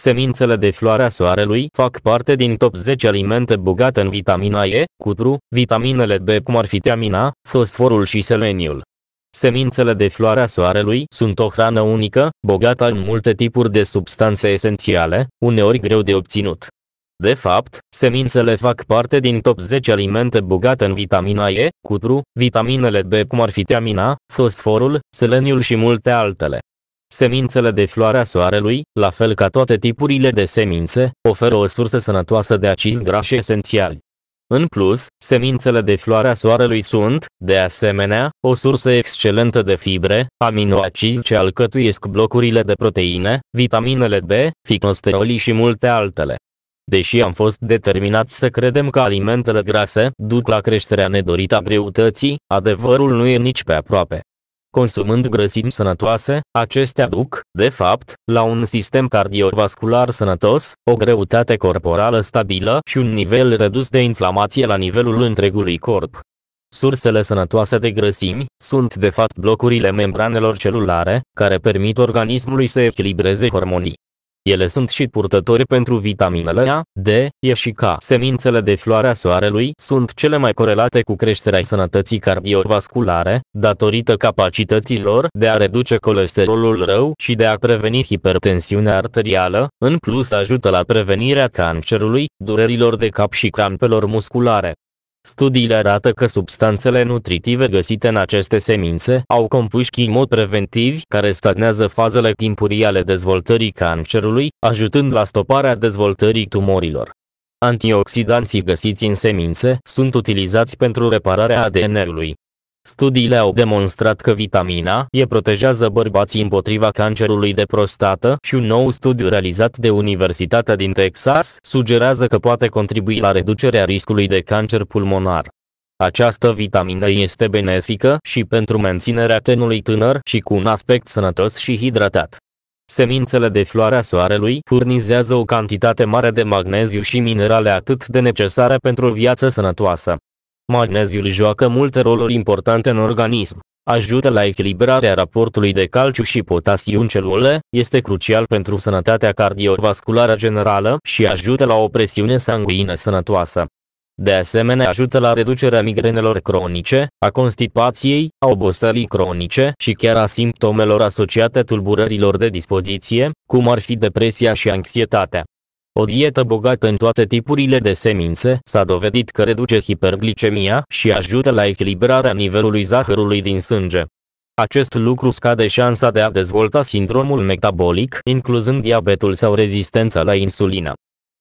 Semințele de floarea soarelui fac parte din top 10 alimente bogate în vitamina E, cutru, vitaminele B cum ar fi teamina, fosforul și seleniul. Semințele de floarea soarelui sunt o hrană unică, bogată în multe tipuri de substanțe esențiale, uneori greu de obținut. De fapt, semințele fac parte din top 10 alimente bogate în vitamina E, cutru, vitaminele B cum ar fi teamina, fosforul, seleniul și multe altele. Semințele de floarea soarelui, la fel ca toate tipurile de semințe, oferă o sursă sănătoasă de acizi grași esențiali. În plus, semințele de floarea soarelui sunt, de asemenea, o sursă excelentă de fibre, aminoacizi ce alcătuiesc blocurile de proteine, vitaminele B, fitosterolii și multe altele. Deși am fost determinați să credem că alimentele grase duc la creșterea nedorită a greutății, adevărul nu e nici pe aproape. Consumând grăsimi sănătoase, acestea duc, de fapt, la un sistem cardiovascular sănătos, o greutate corporală stabilă și un nivel redus de inflamație la nivelul întregului corp. Sursele sănătoase de grăsimi sunt de fapt blocurile membranelor celulare, care permit organismului să echilibreze hormonii. Ele sunt și purtători pentru vitaminele A, D, E și K. Semințele de floarea soarelui sunt cele mai corelate cu creșterea sănătății cardiovasculare, datorită capacității lor de a reduce colesterolul rău și de a preveni hipertensiunea arterială, în plus ajută la prevenirea cancerului, durerilor de cap și crampelor musculare. Studiile arată că substanțele nutritive găsite în aceste semințe au compuși chimot care stagnează fazele timpurii ale dezvoltării cancerului, ajutând la stoparea dezvoltării tumorilor. Antioxidanții găsiți în semințe sunt utilizați pentru repararea ADN-ului, Studiile au demonstrat că vitamina E protejează bărbații împotriva cancerului de prostată și un nou studiu realizat de Universitatea din Texas sugerează că poate contribui la reducerea riscului de cancer pulmonar. Această vitamină este benefică și pentru menținerea tenului tânăr și cu un aspect sănătos și hidratat. Semințele de floarea soarelui furnizează o cantitate mare de magneziu și minerale atât de necesare pentru o viață sănătoasă. Magneziul joacă multe roluri importante în organism. Ajută la echilibrarea raportului de calciu și potasiu în celule, este crucial pentru sănătatea cardiovasculară generală și ajută la o presiune sanguină sănătoasă. De asemenea ajută la reducerea migrenelor cronice, a constipației, a obosării cronice și chiar a simptomelor asociate tulburărilor de dispoziție, cum ar fi depresia și anxietatea. O dietă bogată în toate tipurile de semințe s-a dovedit că reduce hiperglicemia și ajută la echilibrarea nivelului zahărului din sânge. Acest lucru scade șansa de a dezvolta sindromul metabolic, incluzând diabetul sau rezistența la insulină.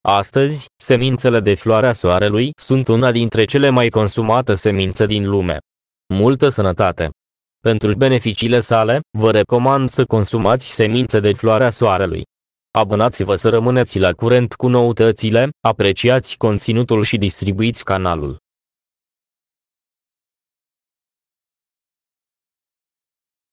Astăzi, semințele de floarea soarelui sunt una dintre cele mai consumate semințe din lume. Multă sănătate! Pentru beneficiile sale, vă recomand să consumați semințe de floarea soarelui. Abonați-vă să rămâneți la curent cu noutățile, apreciați conținutul și distribuiți canalul.